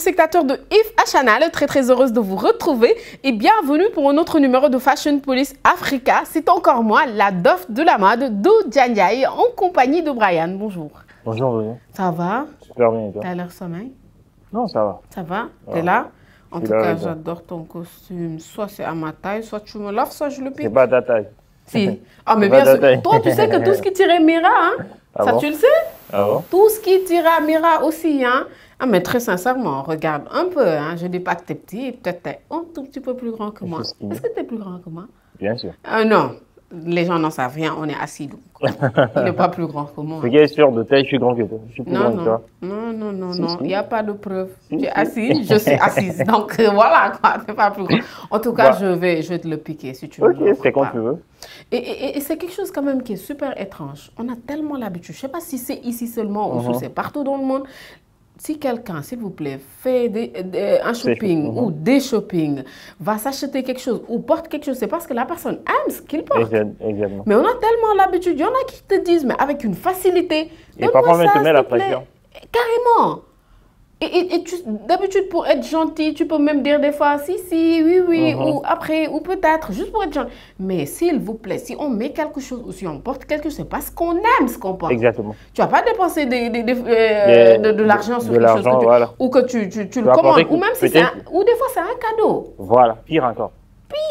spectateurs de IF Channel, très très heureuse de vous retrouver et bienvenue pour un autre numéro de Fashion Police Africa. C'est encore moi, la dof de la mode, Do Djanjaï, en compagnie de Brian. Bonjour. Bonjour, Brian. Ça va Super bien. T'as l'air sommeil Non, ça va. Ça va T'es là En tout cas, j'adore ton costume. Soit c'est à ma taille, soit tu me l'offres, soit je le pique. C'est pas ta taille. Si. Ah, mais bien sûr. Toi, tu sais que tout ce qui tirait Mira, hein ah ça, tu le sais ah Tout ce qui tirait Mira aussi, hein ah, mais très sincèrement, regarde un peu. Hein, je ne dis pas que tu es petit, peut-être tu es un tout petit peu plus grand que moi. Est-ce que tu es plus grand que moi Bien sûr. Euh, non, les gens n'en savent rien, on est assis. Donc, il n'est pas plus grand que moi. Tu es sûr de taille, je suis grand que toi. non, non. Non, non, non, il n'y a pas de preuve. tu es assis, je suis assise. Donc euh, voilà, quoi, tu pas plus grand. En tout cas, je, vais, je te le piquer si tu veux. Ok, c'est quand tu veux. Et, c'est quelque chose quand même qui est super étrange. On a tellement l'habitude, je ne sais pas si c'est ici seulement ou si uh-huh. c'est partout dans le monde, si quelqu'un, s'il vous plaît, fait des, un shopping ou mhm. des shopping, va s'acheter quelque chose ou porte quelque chose, c'est parce que la personne aime ce qu'il porte. Mais on a tellement l'habitude, il y en a qui te disent, mais avec une facilité, Et parfois même te met la pression. Carrément. Et, d'habitude, pour être gentil, tu peux même dire des fois si, si, oui, oui, uh-huh. ou après, ou peut-être, juste pour être gentil. Mais s'il vous plaît, si on met quelque chose ou si on porte quelque chose, c'est parce qu'on aime ce qu'on porte. Exactement. Tu vas pas dépenser euh, de, l'argent sur quelque chose que tu, ou que tu, tu, tu, le commandes, ou même si un, ou des fois c'est un cadeau. Voilà, pire encore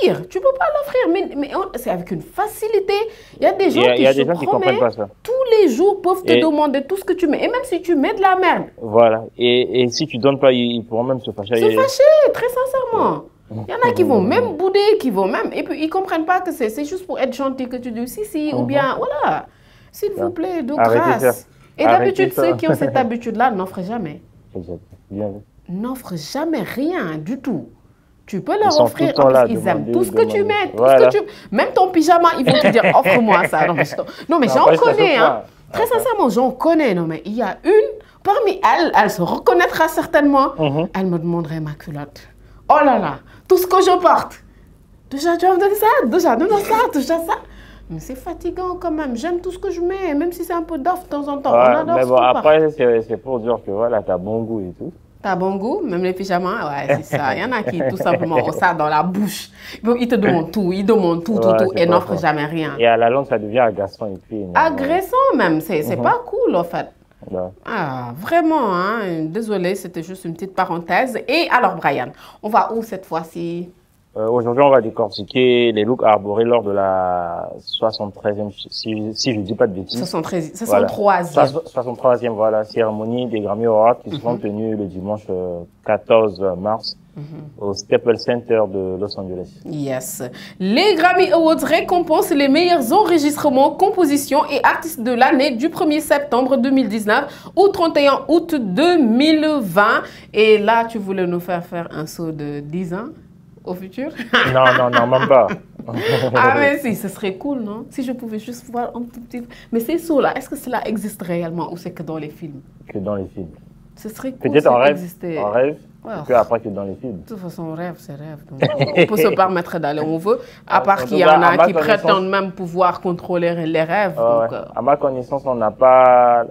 pire. Tu ne peux pas l'offrir. Mais, c'est avec une facilité. Il y a des gens qui, a des gens qui pas ça. tous les jours peuvent te demander tout ce que tu mets. Et même si tu mets de la merde. Voilà. Et, si tu ne donnes pas, ils pourront même se fâcher. Se fâcher, très sincèrement. Il y en a qui vont même bouder, qui vont même... Et puis, ils ne comprennent pas que c'est juste pour être gentil que tu dis si, si, ou mhm. bien... Voilà. S'il vous plaît, de grâce. Et d'habitude, ceux qui ont cette habitude-là n'offrent jamais. N'offrent jamais rien du tout tu peux leur offrir. Sont tout aiment tout ce que tu mets. Tout ce que tu... Même ton pyjama, ils vont te dire offre-moi ça. Non, mais, j'en connais. Hein. Très sincèrement, j'en connais. Non, mais il y a une, parmi elles, elle se reconnaîtra certainement. Mm-hmm. Elle me demanderait ma culotte. Oh là là, tout ce que je porte. Déjà, tu vas me donner ça, déjà, donne ça, déjà ça. Mais c'est fatigant quand même. J'aime tout ce que je mets, même si c'est un peu d'offre de temps en temps. mais bon, après, c'est pour dire que voilà, as bon goût et tout. T'as bon goût, même les pyjamas, ouais, c'est ça. Il y en a qui, tout simplement, ont ça dans la bouche. Ils te demandent tout, ils demandent tout, tout, tout, et n'offrent jamais rien. Et à la longue, ça devient agaçant et puis. Agressant même, c'est mhm. pas cool en fait. Ah, vraiment, hein? désolé, c'était juste une petite parenthèse. Et alors, Brian, on va où cette fois-ci euh, aujourd'hui, on va décortiquer les looks arborés lors de la 73e, si, je ne dis pas de bêtises. 73, e Voilà. e voilà, cérémonie des Grammy Awards qui mhm. seront tenues le dimanche 14 euh, mars. Mhm. au Staples Center de Los Angeles. Yes. Les Grammy Awards récompensent les meilleurs enregistrements, compositions et artistes de l'année du 1er septembre 2019 au 31 août 2020. Et là, tu voulais nous faire faire un saut de 10 ans au futur Non, non, non, même pas. ah mais si, ce serait cool, non Si je pouvais juste voir un tout petit... Mais ces sauts-là, est-ce que cela existe réellement ou c'est que dans les films Que dans les films. Ce serait cool Peut-être en, rêve, en rêve, que après que dans les films. De toute façon, rêve, c'est rêve. on peut se permettre d'aller où on veut, à ah, part qu'il y en a qui prétendent même pouvoir contrôler les rêves. Euh. À ma connaissance, on n'a pas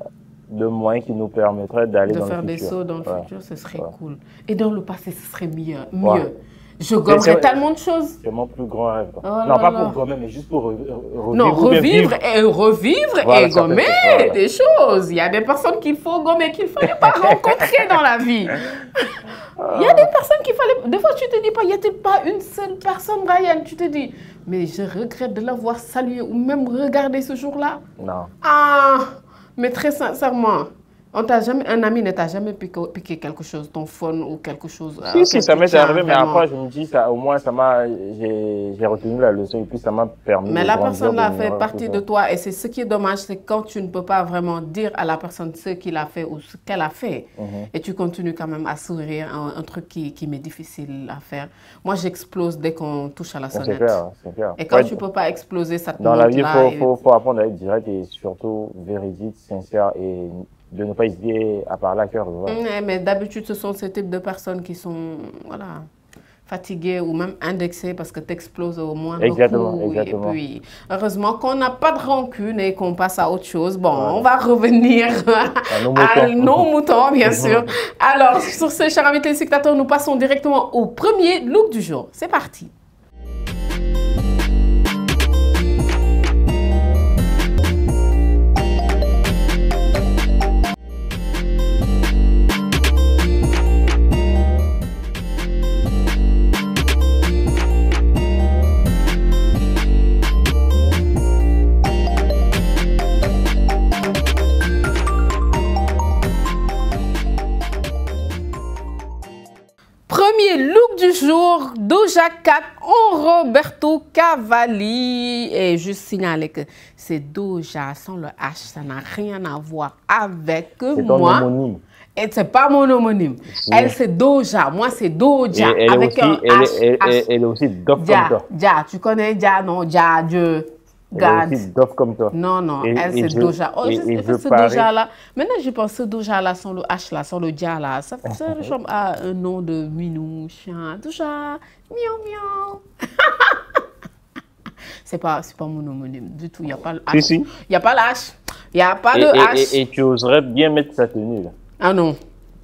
de moyens qui nous permettraient d'aller dans le futur. De faire des sauts dans le futur, ce serait cool. Et dans le passé, ce serait mieux. mieux. Je gommerais tellement de choses. C'est mon plus grand rêve. Oh non, pas pour gommer, mais juste pour revivre. Non, revivre et revivre et gommer des choses. Il y a des personnes qu'il faut gommer, qu'il ne fallait pas rencontrer dans la vie. Il y a des personnes qu'il fallait... Des fois, tu te dis pas, il n'y a pas une seule personne, Ryan Tu te dis, mais je regrette de l'avoir salué ou même regardé ce jour-là. Non. Ah, mais très sincèrement, on t'a jamais, un ami ne t'a jamais piqué, quelque chose, ton phone ou quelque chose. Si, euh, si, ça m'est arrivé, mais après, je me dis, ça, au moins, ça m'a, j'ai retenu la leçon et puis ça m'a permis. Mais la personne a fait partie de toi et c'est ce qui est dommage, c'est quand tu ne peux pas vraiment dire à la personne ce qu'il a fait ou ce qu'elle a fait mhm. et tu continues quand même à sourire, un, truc qui, qui m'est difficile à faire. Moi, j'explose dès qu'on touche à la sonnette. C'est clair, c'est clair. Et quand tu ne peux pas exploser, ça te Dans la vie, il faut, faut, faut, apprendre à être direct et surtout véridique, sincère et de ne pas hésiter à parler à cœur. mais d'habitude, ce sont ces types de personnes qui sont voilà, fatiguées ou même indexées parce que tu exploses au moins. Exactement, Et puis, heureusement qu'on n'a pas de rancune et qu'on passe à autre chose. Bon, on va revenir à nos à nos moutons bien sûr. Alors, sur ce, chers amis téléspectateurs, nous passons directement au premier look du jour. C'est parti. Doja Cat en Roberto Cavalli. Et je signaler que c'est Doja sans le H, ça n'a rien à voir avec moi. Et c'est pas mon homonyme. Elle, c'est Doja. Moi, c'est Doja. elle avec un H. Elle, elle, est aussi Doc ja, Tu connais Dja non? Dja Dieu. Non, non, elle, c'est Doja. Oh, et, et ce Doja-là. Maintenant, je pense que ce Doja-là, sans le H-là, sans le Dia-là, ça, fait ressemble à un nom de minou, chien. Doja, miau, miau. c'est pas, pas mon homonyme du tout. Il n'y a pas le Il a pas le H. Il n'y a pas le H. Et, tu oserais bien mettre sa tenue, là. Ah non.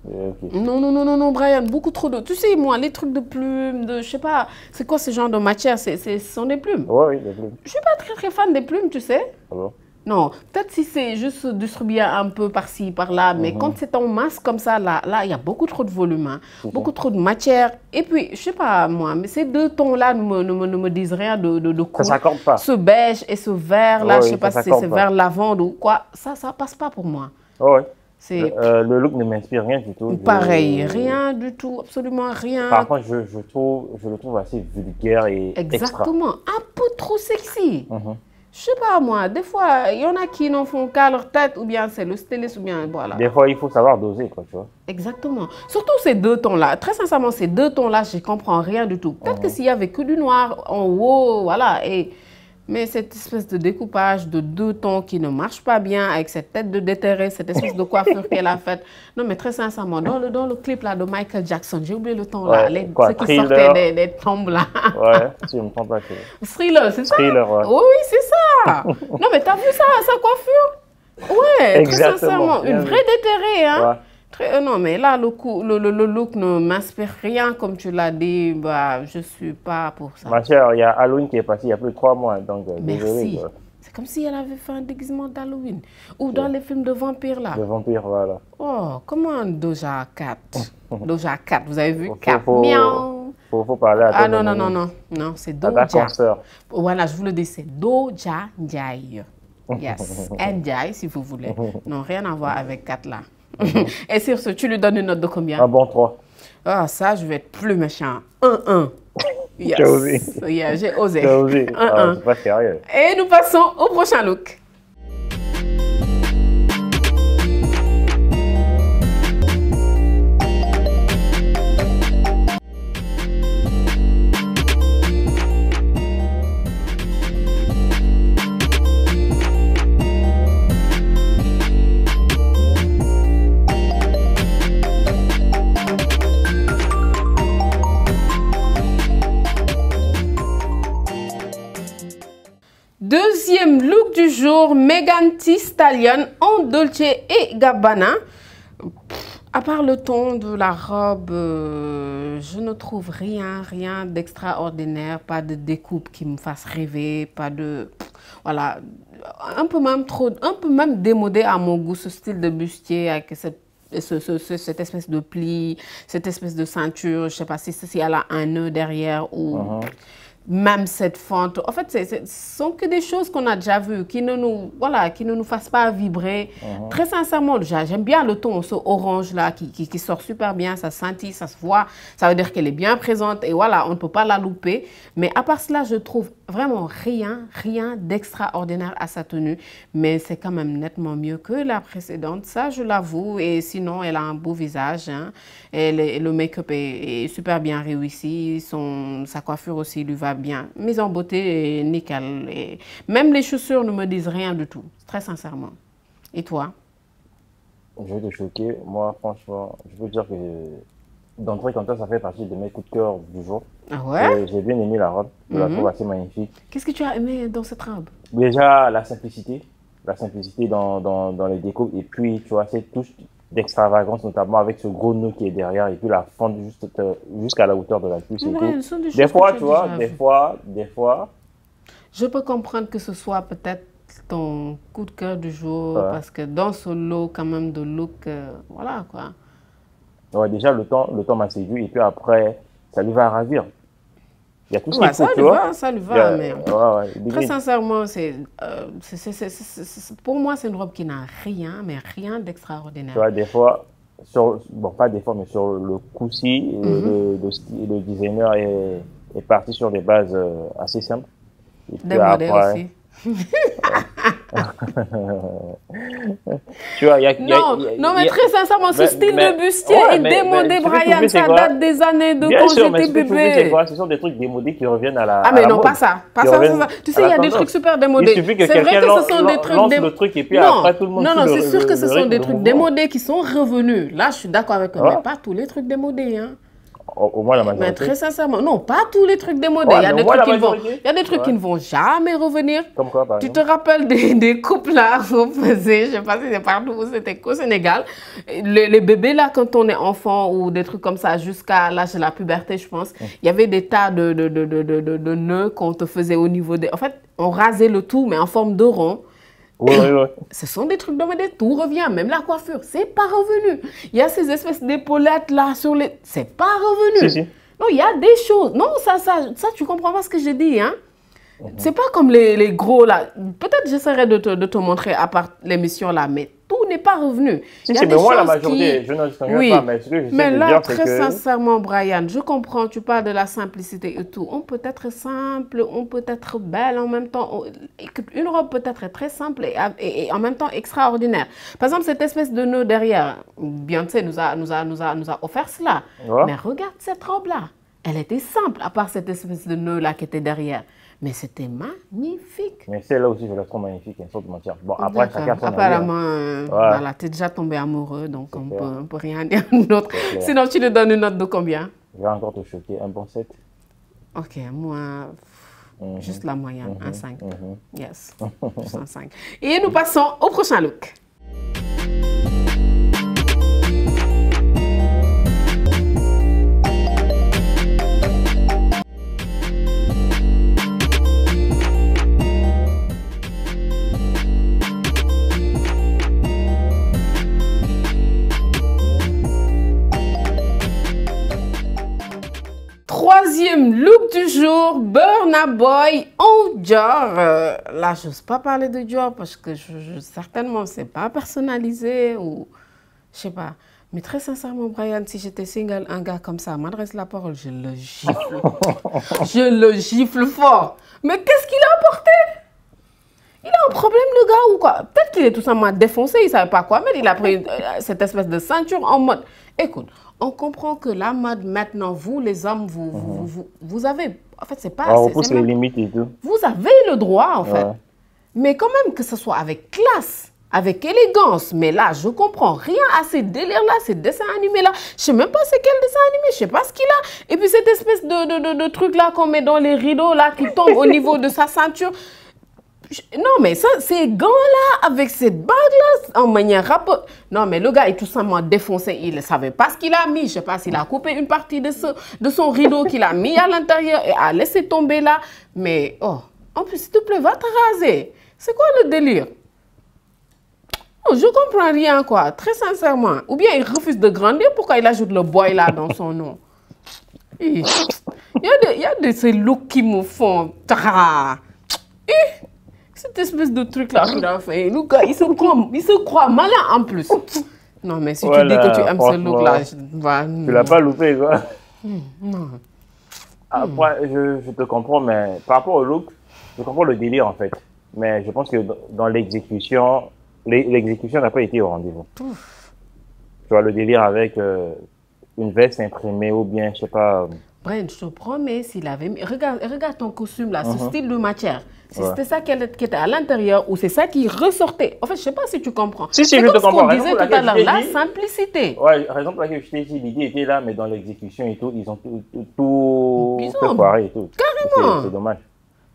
Non, non, non, non, non, Brian, beaucoup trop de... Tu sais, moi, les trucs de plumes, de... Je sais pas, c'est quoi ce genre de matière c'est, Ce sont des plumes Oui, oui, des plumes. Je suis pas très, très fan des plumes, tu sais. Ah non, peut-être si c'est juste distribué un peu par-ci, par-là, mais mhm. quand c'est en masse comme ça, là, là, il y a beaucoup trop de volume, hein. beaucoup trop de matière. Et puis, je sais pas moi, mais ces deux tons-là ne me, ne, me, me, disent rien de, de, de cool. s'accorde pas. Ce beige et ce vert-là, je sais pas si c'est vert lavande ou quoi, ça, ça passe pas pour moi. Oh, oui. Euh, le look ne m'inspire rien du tout. Pareil, rien du tout, absolument rien. Par contre, je, je, trouve, je le trouve assez vulgaire et Exactement, un peu trop sexy. Je -hmm. Je sais pas moi, des fois, il y en a qui n'en font qu'à leur tête, ou bien c'est le styliste, ou bien voilà. Des fois, il faut savoir doser, quoi, tu vois. Exactement. Surtout ces deux tons-là. Très sincèrement, ces deux tons-là, je comprends rien du tout. Peut-être mhm. que s'il y avait que du noir en haut, voilà, et mais cette espèce de découpage de deux tons qui ne marche pas bien avec cette tête de déterré, cette espèce de coiffure qu'elle a faite. Non, mais très sincèrement, dans le, dans le clip là de Michael Jackson, j'ai oublié le ton là, c'est les, ceux qui des, des, tombes là. Ouais, tu ne me prends pas. Thriller, c'est ça Thriller, ouais. Oh oui, c'est ça. non, mais t'as vu ça, sa coiffure Ouais, Exactement. très sincèrement, une vraie déterrée, hein. Euh, non, mais là, le, le, le, look ne m'inspire rien, comme tu l'as dit. Bah, je ne suis pas pour ça. Ma chère, il y a Halloween qui est passé il y a plus de trois mois. Donc, euh, Merci. C'est comme si elle avait fait un déguisement d'Halloween. Ou dans les films de vampires, là. De vampires, voilà. Oh, comment Doja Cat Doja Cat, vous avez vu faut, Cat faut, Miaou faut, faut parler à Ah non, non, non, hein. non, non, c'est Doja. voilà, je vous le dis, c'est Doja Ndiaye. Yes, Ndiaye, si vous voulez. Non, rien à voir avec Cat, là. Mhm. Et sur ce, tu lui donnes une note de combien Un bon 3. Ah, ça, je vais être plus méchant. 1-1. Yes. J'ai osé. j'ai osé. J'ai osé. 1-1. Ah, pas sérieux. Et nous passons au prochain look. du jour, Megan Stallion en Dolce et Gabbana. à part le ton de la robe, euh, je ne trouve rien, rien d'extraordinaire, pas de découpe qui me fasse rêver, pas de... voilà, un peu même trop, un peu même démodé à mon goût, ce style de bustier avec cette espèce de pli, cette espèce de ceinture, je ne sais pas si, si elle a un nœud derrière ou... Uh-huh même cette fente. En fait, ce sont que des choses qu'on a déjà vues, qui ne nous, voilà, qui ne nous fassent pas vibrer. Uh-huh. Très sincèrement, j'aime bien le ton, ce orange-là, qui, qui, qui, sort super bien, ça sentit, ça se voit. Ça veut dire qu'elle est bien présente et voilà, on ne peut pas la louper. Mais à part cela, je trouve vraiment rien, rien d'extraordinaire à sa tenue, mais c'est quand même nettement mieux que la précédente, ça je l'avoue. Et sinon, elle a un beau visage, et hein. le, make-up est, super bien réussi, Son, sa coiffure aussi lui va bien. Mise en beauté, nickel. Et même les chaussures ne me disent rien du tout, très sincèrement. Et toi Je vais te choquer, moi franchement, je veux dire que d'entrée comme ça, ça fait partie de mes coups de cœur du jour. Ah ouais J'ai bien aimé la robe, je la mhm. trouve assez magnifique. Qu'est-ce que tu as aimé dans cette robe Déjà, la simplicité, la simplicité dans, dans, les découpes, et puis, tu vois, cette touche d'extravagance, notamment avec ce gros nœud qui est derrière, et puis la fente juste, euh, jusqu'à la hauteur de la cuisse. des, fois, tu vois, des fois, des fois. Je peux comprendre que ce soit peut-être ton coup de cœur du jour, parce que dans ce lot, quand même, de look, euh, voilà quoi déjà, le temps, le temps m'a séduit. Et puis après, ça lui va ravir. Il y a tout ce ça. lui va, ça lui va, très sincèrement, euh, pour moi, c'est une robe qui n'a rien, mais rien d'extraordinaire. Tu vois, des fois, sur, bon, pas des fois, mais sur le coup-ci, le, mhm. le, designer est, est, parti sur des bases euh, assez simples. Et puis des après, aussi. tu vois, il y a. Non, y a, non mais très sincèrement, ce style de bustier ouais, est démodé, Brian. Ça date des années de quand j'étais bébé. Quoi, ce sont des trucs démodés qui reviennent à la. Ah, mais non, pas ça. Pas ça, Tu sais, il y a des trucs super démodés. C'est vrai que ce sont des trucs démodés. Non, non, c'est sûr que ce sont des trucs démodés qui sont revenus. Là, je suis d'accord avec eux, ah. mais pas tous les trucs démodés. Hein au, moins la Mais très sincèrement, non, pas tous les trucs démodés. il, y a des trucs qui vont, il y a des trucs qui ne vont jamais revenir. Tu te rappelles des, des couples là vous faisiez je ne sais pas si c'est partout où c'était au Sénégal. Les, bébés là, quand on est enfant ou des trucs comme ça, jusqu'à l'âge de la puberté, je pense, mm. il y avait des tas de, de, de, de, de nœuds qu'on te faisait au niveau des. En fait, on rasait le tout, mais en forme de rond Ce sont des trucs dans tout revient, même la coiffure, c'est pas revenu. Il y a ces espèces d'épaulettes là sur les. C'est pas revenu. Non, il y a des choses. Non, ça, ça, ça, tu comprends pas ce que j'ai dit, hein? Mhm. C'est pas comme les, les, gros là. Peut-être j'essaierai de de te montrer à part l'émission là, mais n'est pas revenu. moi la majorité, qui... oui. mais là, très sincèrement, Brian, je comprends, tu parles de la simplicité et tout. On peut être simple, on peut être belle en même temps. Une robe peut être très simple et, en même temps extraordinaire. Par exemple, cette espèce de nœud derrière, Beyoncé nous a, nous a, nous a, nous a offert cela. Mais regarde cette robe-là. Elle était simple, à part cette espèce de nœud-là qui était derrière. Mais c'était magnifique. Mais celle-là aussi, je la trouve magnifique, une de Bon, après, chacun son Apparemment, là, hein. euh, voilà. tu es déjà tombé amoureux, donc on ne peut rien dire d'autre. Sinon, tu lui donnes une note de combien Je vais encore te choquer, un bon 7. Ok, moi, mm-hmm. juste la moyenne, un 5. Mm-hmm. Mm-hmm. Yes, juste un 5. Et nous passons au prochain look. troisième look du jour, Burna Boy en Dior. Euh, là, je n'ose pas parler de Dior parce que je, je certainement, c'est pas personnalisé ou je sais pas. Mais très sincèrement, Brian, si j'étais single, un gars comme ça m'adresse la parole, je le gifle. je le gifle fort. Mais qu'est-ce qu'il a apporté il a un problème, le gars, ou quoi Peut-être qu'il est tout simplement défoncé, il ne savait pas quoi mettre. Il a pris euh, cette espèce de ceinture en mode. Écoute, on comprend que la mode maintenant, vous les hommes, vous, vous, mhm. avez... En fait, c'est pas... Ah, tout. Vous avez le droit, en fait. Mais quand même que ce soit avec classe, avec élégance. Mais là, je comprends rien à ces délires-là, ces dessins animés-là. Je sais même pas c'est quel dessin animé, je sais pas ce qu'il a. Et puis cette espèce de, de, de, de truc-là qu'on met dans les rideaux, là, qui tombe au niveau de sa ceinture. Non, mais ça, ces gants-là, avec cette bague-là, en manière rapport. Non, mais le gars est tout simplement défoncé. Il ne savait pas ce qu'il a mis. Je ne sais pas s'il a coupé une partie de, de son rideau qu'il a mis à l'intérieur et a laissé tomber là. Mais, oh, en plus, s'il te plaît, va te raser. C'est quoi le délire je comprends rien, quoi, très sincèrement. Ou bien il refuse de grandir, pourquoi il ajoute le boy là dans son nom Il y a de, ces looks qui me font... Cette espèce de truc-là a fait. il se croit, malin en plus. Non, mais si tu dis que tu aimes ce look-là, bah, tu l'as pas loupé, quoi. Hmm, Après, je, te comprends, mais par rapport au look, je comprends le délire en fait. Mais je pense que dans l'exécution, l'exécution n'a pas été au rendez-vous. Tu vois, le délire avec euh, une veste imprimée ou bien, je sais pas. Brent, je te promets, s'il avait mis... Regarde, ton costume là, ce uh-huh. style de matière. C'était ça qui était à l'intérieur ou c'est ça qui ressortait. En fait, je ne sais pas si tu comprends. Si, si, je te comprends. qu'on disait tout à l'heure, la simplicité. Ouais, raison pour laquelle je t'ai dit, l'idée était là, mais dans l'exécution et tout, ils ont tout, tout, et tout. Carrément. C'est dommage.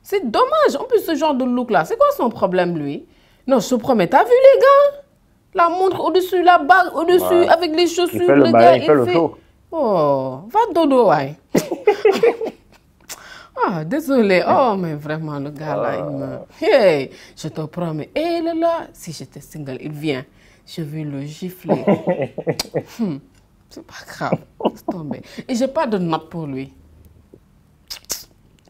C'est dommage. En plus, ce genre de look là, c'est quoi son problème, lui Non, je te promets, t'as vu les gars La montre au-dessus, la bague au-dessus, avec les chaussures, il le, gars, il, fait, Oh, va dodo, ouais. Ah, désolé. Mm. Oh, mais vraiment, le gars là, il meurt. Ah. Hey, je te promets. hey, eh, là, si j'étais single, il vient. Je vais le gifler. Hmm. C'est pas grave. C'est tombé. Et j'ai pas de note pour lui.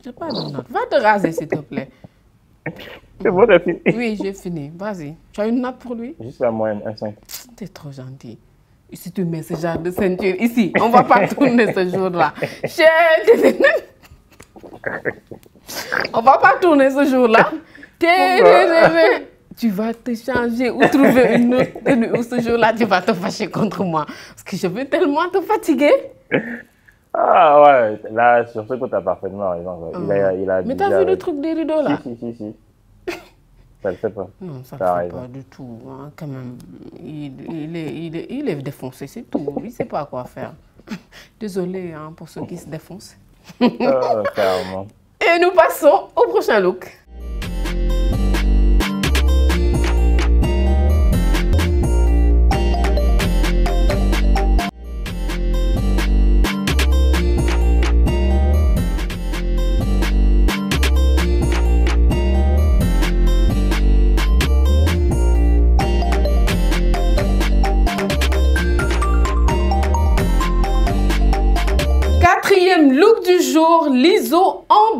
J'ai pas de note. Va te raser, s'il te plaît. C'est bon, t'as fini. Oui, j'ai fini. Vas-y. Tu as une note pour lui Juste la moyenne, un 5. T'es trop gentil si tu mets ce genre de ceinture ici, on va pas tourner ce jour-là. on va pas tourner ce jour-là. Tu vas te changer ou trouver une autre tenue ou ce jour-là, tu vas te fâcher contre moi. Parce que je veux tellement te fatiguer. Ah ouais, là, sur ce côté, as parfaitement Il a, oh. il a Mais t'as vu le truc des rideaux là si, si. si. Ça ne le fait pas. Non, ça ne le fait pas du tout. Hein, quand même, il, il, est, il, défoncé, c'est tout. Il ne sait pas quoi faire. Désolé hein, pour ceux qui se défoncent. Ah, Et nous passons au prochain look.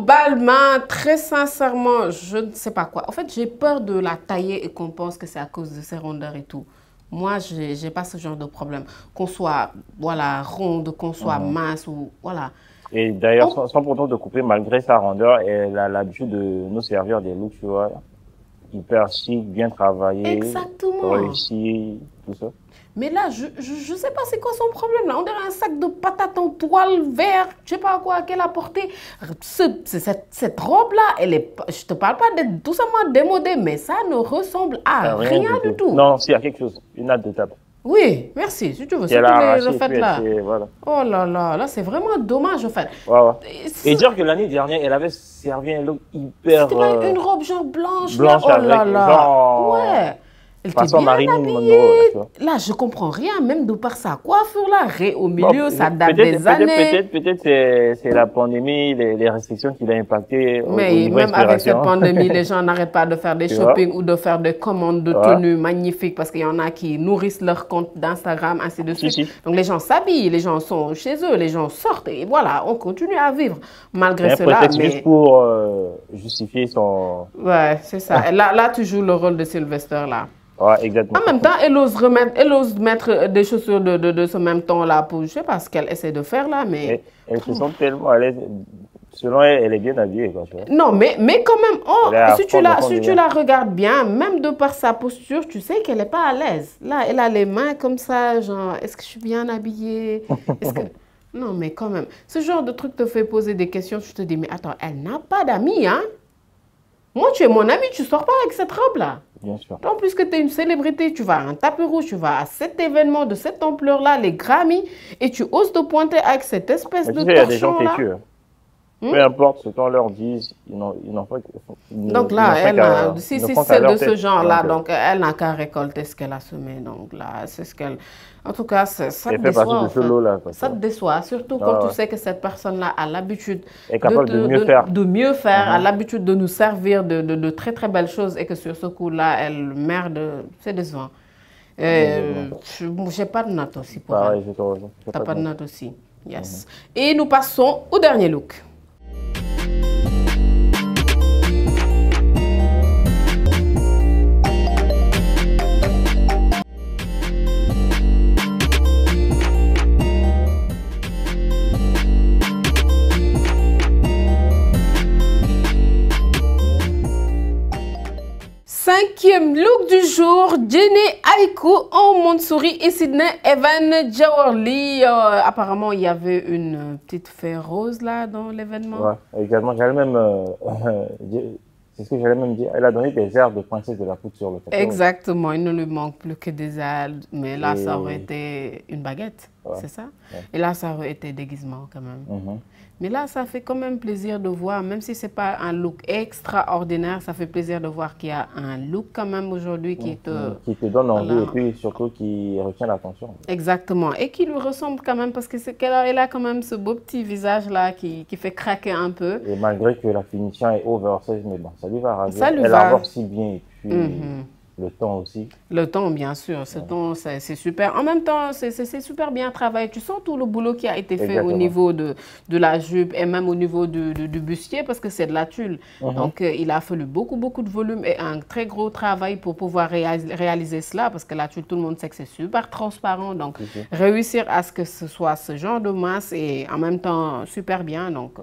Globalement, très sincèrement, je ne sais pas quoi. En fait, j'ai peur de la tailler et qu'on pense que c'est à cause de ses rondeurs et tout. Moi, je n'ai pas ce genre de problème. Qu'on soit voilà, ronde, qu'on soit mhm. mince ou... Voilà. Et d'ailleurs, oh. sans, pourtant de couper, malgré sa rondeur, elle a l'habitude de nous servir des looks, tu vois, hyper chic, bien travaillé, Exactement. réussi, tout ça. Mais là, je ne sais pas c'est quoi son problème. Là. On dirait un sac de patates en toile verte, je ne sais pas quoi, à a porté. cette, cette robe-là, elle est, je ne te parle pas d'être tout simplement démodée, mais ça ne ressemble à euh, rien, du, tout. Non, s'il y a quelque chose, une hâte de table. Oui, merci, si tu veux. C'est le fait là. Oh là là, là c'est vraiment dommage en fait. Et dire que l'année dernière, elle avait servi un look hyper. C'était euh, une robe genre blanche. Blanche là. Oh là là. Ouais. Elle était bien habillée. Là, là, je comprends rien, même de par sa coiffure là, ré au milieu, ça date des peut années. Peut-être, peut c'est la pandémie, les, restrictions qui l'ont impacté. Mais même avec cette pandémie, les gens n'arrêtent pas de faire des shoppings ou de faire des commandes de tenues magnifiques parce qu'il y en a qui nourrissent leur compte d'Instagram, ainsi de suite. Donc les gens s'habillent, les gens sont chez eux, les gens sortent et voilà, on continue à vivre malgré cela. Peut-être juste pour euh, justifier son. Ouais, c'est ça. là, là, tu joues le rôle de Sylvester là. En même temps, elle ose, remettre, mettre euh, des chaussures de, de, ce même temps là pour, je sais pas ce qu'elle essaie de faire là, mais. Elle, se oh. sent tellement. à l'aise. selon elle, elle est bien habillée. non, mais, mais quand même, oh, si, tu la, si tu la regardes bien, même de par sa posture, tu sais qu'elle n'est pas à l'aise. Là, elle a les mains comme ça, genre, est-ce que je suis bien habillée Non, mais quand même, ce genre de truc te fait poser des questions, tu te dis, mais attends, elle n'a pas d'amis, hein Moi, tu es mon ami, tu sors pas avec cette robe-là. Bien sûr. En plus que tu es une célébrité, tu vas à un tapis rouge, tu vas à cet événement de cette ampleur-là, les Grammy, et tu oses te pointer avec cette espèce de Il y a des gens peu hmm? importe ce qu'on leur dise, ils n'ont pas. donc là, si, si c'est de ce genre-là, donc euh, euh, elle n'a qu'à récolter ce qu'elle a semé. Donc là, c'est ce qu'elle. En tout cas, ça te déçoit. ça te déçoit, surtout quand ah tu sais que cette personne-là a l'habitude de, de, mieux faire, de a mm-hmm. l'habitude de nous servir de, de, très très belles choses et que sur ce coup-là, elle merde. C'est décevant. Euh, je J'ai pas de notes aussi pour ah, elle. Tu T'as pas de notes aussi. Yes. Mm-hmm. Et nous passons au dernier look. Cinquième look du jour, Jenny Aiko en Montsouris et Sydney Evan Jaworli. Euh, apparemment, il y avait une petite fée rose là dans l'événement. Ouais, également, J'allais même, euh, c'est ce que j'allais même dire. Elle a donné des herbes de princesse de la poudre sur le Exactement. Il ne lui manque plus que des ailes, mais là, ça aurait été une baguette. C'est ça. Et là, ça aurait été déguisement quand même. Mhm. Mais là, ça fait quand même plaisir de voir, même si ce n'est pas un look extraordinaire, ça fait plaisir de voir qu'il y a un look quand même aujourd'hui qui mhm. te... Mhm. Qui te donne envie et puis surtout qui retient l'attention. Exactement. Et qui lui ressemble quand même parce qu'elle a, quand même ce beau petit visage-là qui, fait craquer un peu. Et malgré que la finition est oversize, mais bon, ça lui va. Ça lui elle va. si bien et puis... Le temps aussi. Le temps, bien sûr. Ce temps, c'est super. En même temps, c'est super bien travaillé. Tu sens tout le boulot qui a été fait au niveau de, de la jupe et même au niveau du, bustier parce que c'est de la tulle. Mhm. Donc, euh, il a fallu beaucoup, beaucoup de volume et un très gros travail pour pouvoir réaliser cela parce que la tulle, tout le monde sait que c'est super transparent. Donc, réussir à ce que ce soit ce genre de masse et en même temps super bien. Donc,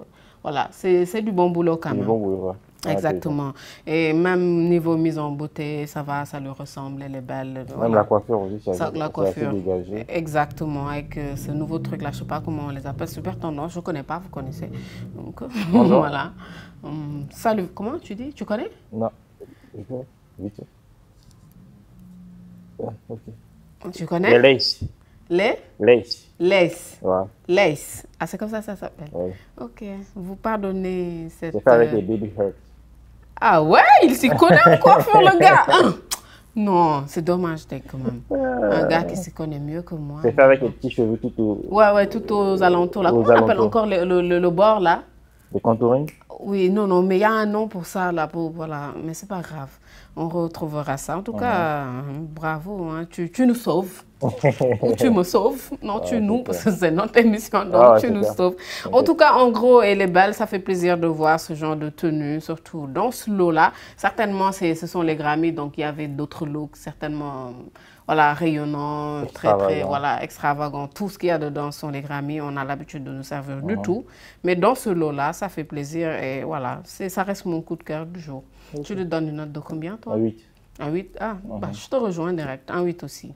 voilà, c'est du bon boulot quand même. Du bon boulot, Exactement. Et même niveau mise en beauté, ça va, ça lui ressemble, elle est belle. Même la coiffure aussi, ça la coiffure. Exactement, avec euh, ce nouveau truc-là, je ne sais pas comment on les appelle, super tendance, je ne connais pas, vous connaissez. Donc, voilà. Hum, salut comment tu dis Tu connais Non. Vite. Ah, okay. Tu connais les Lace. Lace. Ouais. Lace. Ah, c'est comme ça ça s'appelle. Oui. Ok. Vous pardonnez cette. C'est fait avec euh, les baby hairs. Ah ouais, il s'y connaît encore pour le gars. Ah! Non, c'est dommage, t'es quand même. Un gars qui s'y connaît mieux que moi. C'est fait avec les petits cheveux tout au. Ouais, ouais, tout aux alentours. Là. Comment on appelle encore le, bord là Le contouring Oui, non, non, mais il y a un nom pour ça là. Pour, voilà. Mais c'est pas grave. On retrouvera ça. En tout cas, euh, bravo. Hein. Tu, tu nous sauves. Ou tu me sauves. Non, tu ah, nous, parce que c'est notre émission, donc ah, tu nous sauves. En tout cas, en gros, et les balles, ça fait plaisir de voir ce genre de tenue, surtout dans ce lot-là. Certainement, ce sont les Grammy, donc il y avait d'autres looks, certainement voilà, rayonnant, très, très, voilà, extravagant. Tout ce qu'il y a dedans sont les Grammy. On a l'habitude de nous servir du ah. tout. Mais dans ce lot-là, ça fait plaisir et voilà, ça reste mon coup de cœur du jour. Tu lui donnes une note de combien, toi Un 8. Un 8 Ah, bah, je te rejoins direct. Un 8 aussi.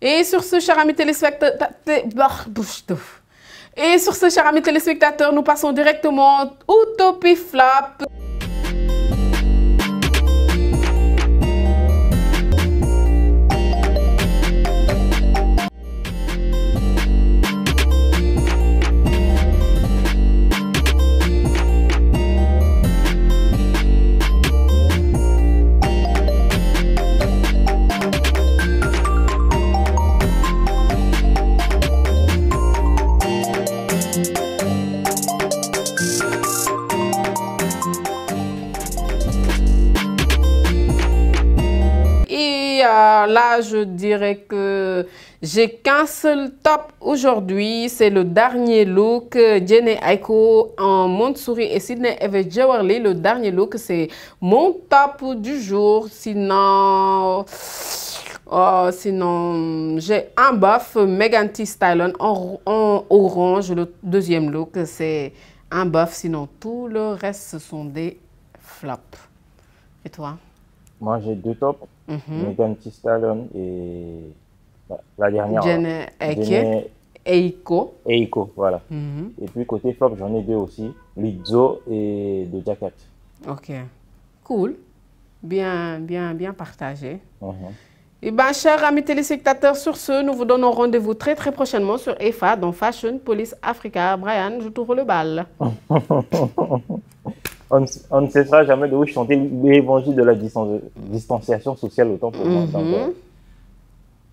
Et sur ce, chers amis téléspectateurs, bah, et sur ce, nous passons directement au Topi Flap. je dirais que j'ai qu'un seul top aujourd'hui. C'est le dernier look. Euh, Jenny Aiko en Montsouris et Sydney avec Le dernier look, c'est mon top du jour. Sinon... Oh, sinon, j'ai un buff Megan Thee Stallion en, orange. Le deuxième look, c'est un buff. Sinon, tout le reste, ce sont des flops. Et toi Moi, j'ai deux tops. Mhm. Megan Thee et bah, la dernière. Jen Eiko. Eiko, voilà. Mhm. Et puis côté flop, j'en ai deux aussi, Lizzo et de Jacket. Ok, cool. Bien, bien, bien partagé. Mm Et eh bien, chers amis téléspectateurs, sur ce, nous vous donnons rendez-vous très, très prochainement sur EFA dans Fashion Police Africa. Brian, je tourne le bal. on, ne cessera jamais de vous chanter l'évangile de la distanciation sociale, autant pour vous Mm euh,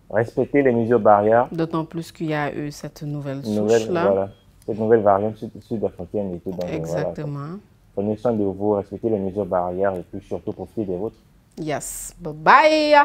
respecter les mesures barrières. D'autant plus qu'il y a eu cette nouvelle, cette nouvelle variante sud-africaine et tout. Exactement. prenez soin de vous, respectez les mesures barrières et puis surtout profitez des vôtres. Yes. Bye-bye.